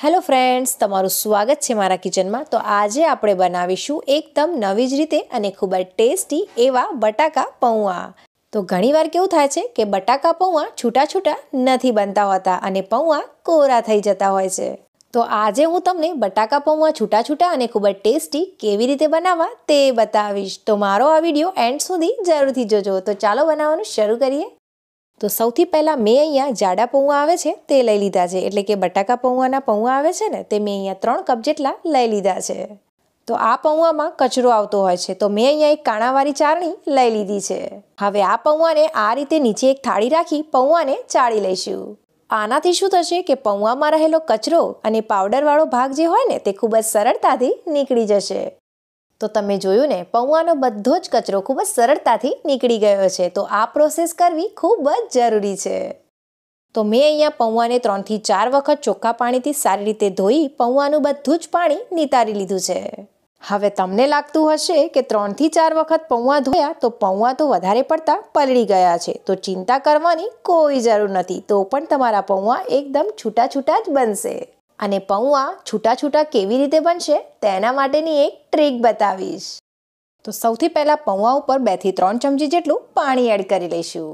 hello friends તમારું સ્વાગત છે મારા કિચનમાં તો આજે આપણે બનાવીશું એકદમ નવી જ રીતે અને ખૂબ જ ટેસ્ટી એવા બટાકા પૌવા તો ઘણીવાર કેવું થાય છે કે બટાકા પૌવા છૂટા છૂટા નથી બનતા હોતા અને પૌવા કોરા થઈ જતા હોય છે તો આજે હું તમને બટાકા પૌવા છૂટા છૂટા અને ખૂબ જ ટેસ્ટી કેવી રીતે બનાવવા તે બતાવીશ તો મારો આ વિડીયો એન્ડ સુધી જરૂરથી જોજો તો ચાલો બનાવવાનું શરૂ કરીએ તો સૌથી પહેલાં મેં અહીંયા જાડા પૌવા આવે છે તે લઈ લીધા છે એટલે કે બટાકા પૌવાના પૌવા આવે છે ને તે મેં અહીંયા ત્રણ કપ જેટલા લઈ લીધા છે તો આ પૌવામાં કચરો આવતો હોય છે તો મેં અહીંયા એક કાણાવાળી ચારણી લઈ લીધી છે હવે આ પૌવાને આ રીતે નીચે એક થાળી રાખી પૌવાને ચાળી લઈશું આનાથી શું થશે કે પૌવામાં રહેલો કચરો અને પાવડરવાળો ભાગ જે હોય ને તે ખૂબ જ સરળતાથી નીકળી જશે તો તમે જોયું ને પૌવાનો બધો જ કચરો ખૂબ જ સરળતાથી નીકળી ગયો છે તો આ પ્રોસેસ કરવી ખૂબ જ જરૂરી છે તો મેં અહીંયા પૌવાને ત્રણથી ચાર વખત ચોખ્ખા પાણીથી સારી રીતે ધોઈ પૌવાનું બધું જ પાણી નિતારી લીધું છે હવે તમને લાગતું હશે કે ત્રણથી ચાર વખત પૌવા ધોયા તો પૌવા તો વધારે પડતા પલળી ગયા છે તો ચિંતા કરવાની કોઈ જરૂર નથી તો પણ તમારા પૌવા એકદમ છૂટા છૂટા જ બનશે અને પૌઆ છૂટા છૂટા કેવી રીતે બનશે તેના માટેની એક ટ્રીક બતાવીશ તો સૌથી પહેલાં પૌઆ ઉપર બેથી ત્રણ ચમચી જેટલું પાણી એડ કરી લઈશું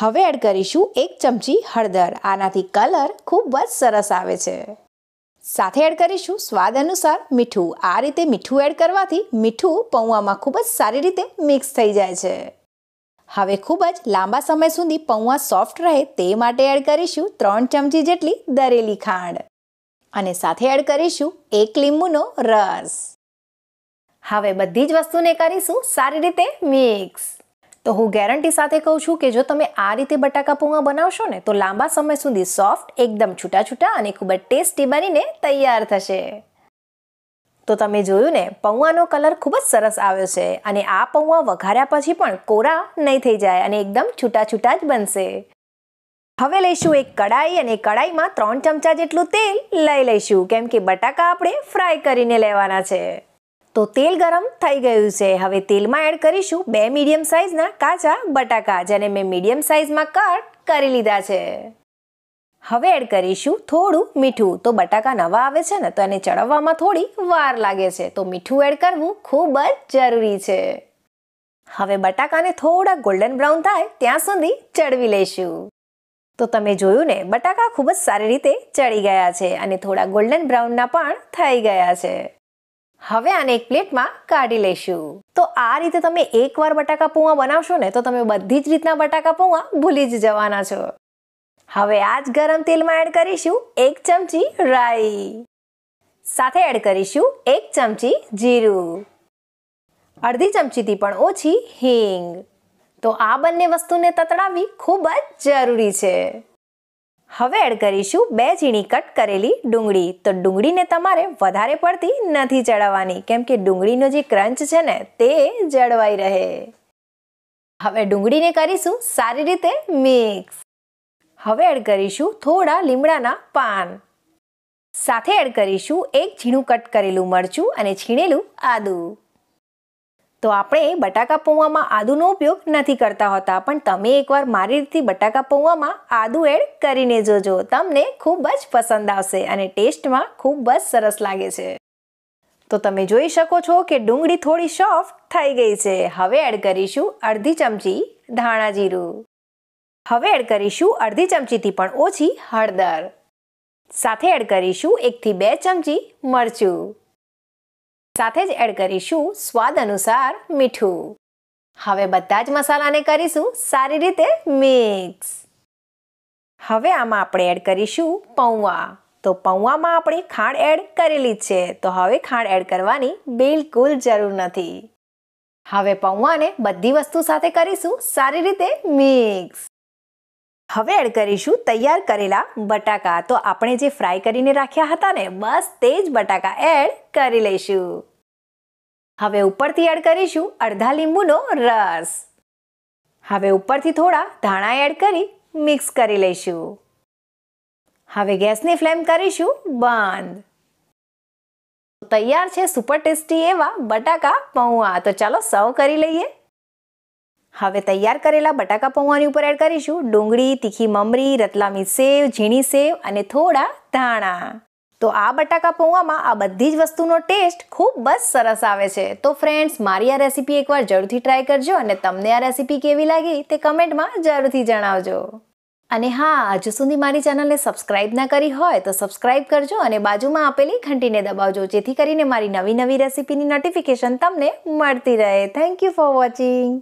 હવે એડ કરીશું એક ચમચી હળદર આનાથી કલર ખૂબ જ સરસ આવે છે સાથે એડ કરીશું સ્વાદ અનુસાર મીઠું આ રીતે મીઠું એડ કરવાથી મીઠું પૌવામાં ખૂબ જ સારી રીતે મિક્સ થઈ જાય છે હવે ખૂબ જ લાંબા સમય સુધી પૌવા સોફ્ટ રહે તે માટે એડ કરીશું ત્રણ ચમચી જેટલી દરેલી ખાંડ અને સાથે એડ કરીશું એક લીંબુનો રસ હવે બધી જ વસ્તુને કરીશું સારી રીતે મિક્સ તો હું ગેરંટી સાથે કહું છું કે જો તમે આ રીતે બટાકા પૌવા બનાવશો ને તો લાંબા સમય સુધી સોફ્ટ એકદમ છૂટા છૂટા અને ખૂબ જ ટેસ્ટી બનીને તૈયાર થશે તો તમે જોયું ને પૌવાનો કલર ખૂબ જ સરસ આવ્યો છે અને આ પૌવા વઘાર્યા પછી પણ કોરા નહીં થઈ જાય અને એકદમ છૂટા છૂટા જ બનશે હવે લઈશું એક કડાઈ અને કડાઈમાં ત્રણ ચમચા જેટલું તેલ લઈ લઈશું કેમ કે બટાકા આપણે ફ્રાય કરીને લેવાના છે તો તેલ ગરમ થઈ ગયું છે હવે તેલમાં એડ કરીશું બે મીડિયમ સાઇઝના કાચા બટાકા જેને મેં મીડિયમ સાઇઝમાં કટ કરી લીધા છે હવે એડ કરીશું થોડું મીઠું તો બટાકા નવા આવે છે ને તો એને ચડવવામાં થોડી વાર લાગે છે તો મીઠું એડ કરવું ખૂબ જ જરૂરી છે હવે બટાકાને થોડા ગોલ્ડન બ્રાઉન થાય ત્યાં સુધી ચડવી લઈશું તો તમે જોયું ને બટાકા ખૂબ જ સારી રીતે ચડી ગયા છે અને થોડા ગોલ્ડન બ્રાઉનના પણ થઈ ગયા છે હવે આને એક પ્લેટમાં કાઢી લઈશું તો આ રીતે તમે એકવાર બટાકા પૌવા બનાવશો ને તો તમે બધી જ રીતના બટાકા પૌવા ભૂલી જ જવાના છો હવે આ જ ગરમ તેલમાં એડ કરીશું એક ચમચી રાઈ સાથે એડ કરીશું એક ચમચી જીરું અડધી ચમચીથી પણ ઓછી હિંગ તો આ બંને વસ્તુને તતડાવવી ખૂબ જ જરૂરી છે હવે એડ કરીશું બે ઝીણી કટ કરેલી ડુંગળી તો ડુંગળીને તમારે વધારે પડતી નથી ચડાવવાની કેમ કે ડુંગળીનો જે ક્રંચ છે ને તે જળવાઈ રહે હવે ડુંગળીને કરીશું સારી રીતે મિક્સ હવે એડ કરીશું થોડા લીમડાના પાન સાથે એડ કરીશું એક ઝીણું કટ કરેલું મરચું અને છીણેલું આદું તો આપણે બટાકા પૌવામાં આદુનો ઉપયોગ નથી કરતા હોતા પણ તમે એકવાર મારી રીતથી બટાકા પૌવામાં આદુ એડ કરીને જોજો તમને ખૂબ જ પસંદ આવશે અને ટેસ્ટમાં ખૂબ જ સરસ લાગે છે તો તમે જોઈ શકો છો કે ડુંગળી થોડી સોફ્ટ થઈ ગઈ છે હવે એડ કરીશું અડધી ચમચી ધાણા જીરું હવે એડ કરીશું અડધી ચમચીથી પણ ઓછી હળદર સાથે એડ કરીશું એકથી બે ચમચી મરચું સાથે જ એડ કરીશું સ્વાદ અનુસાર મીઠું હવે બધા જ મસાલાને કરીશું સારી રીતે મિક્સ હવે આમાં આપણે એડ કરીશું પૌવા તો પૌવામાં આપણે ખાંડ એડ કરેલી છે તો હવે ખાંડ એડ કરવાની બિલકુલ જરૂર નથી હવે પૌવાને બધી વસ્તુ સાથે કરીશું સારી રીતે મિક્સ હવે એડ કરીશું તૈયાર કરેલા બટાકા તો આપણે જે ફ્રાય કરીને રાખ્યા હતા ને બસ તે જ બટાકા એડ કરી લઈશું હવે ઉપરથી એડ કરીશું અડધા લીંબુનો રસ હવે ઉપરથી થોડા ધાણા એડ કરી મિક્સ કરી લઈશું હવે ગેસની ફ્લેમ કરીશું બંધ તૈયાર છે સુપર ટેસ્ટી એવા બટાકા પૌઆ તો ચાલો સર્વ કરી લઈએ હવે તૈયાર કરેલા બટાકા પૌવાની ઉપર એડ કરીશું ડુંગળી તીખી મમરી રતલામી સેવ ઝીણી સેવ અને થોડા ધાણા તો આ બટાકા પૌવામાં આ બધી જ વસ્તુનો ટેસ્ટ ખૂબ જ સરસ આવે છે તો ફ્રેન્ડ્સ મારી આ રેસીપી એકવાર જરૂરથી ટ્રાય કરજો અને તમને આ રેસીપી કેવી લાગી તે કમેન્ટમાં જરૂરથી જણાવજો અને હા હજુ સુધી મારી ચેનલને સબસ્ક્રાઇબ ના કરી હોય તો સબસ્ક્રાઇબ કરજો અને બાજુમાં આપેલી ઘંટીને દબાવજો જેથી કરીને મારી નવી નવી રેસીપીની નોટિફિકેશન તમને મળતી રહે થેન્ક યુ ફોર વોચિંગ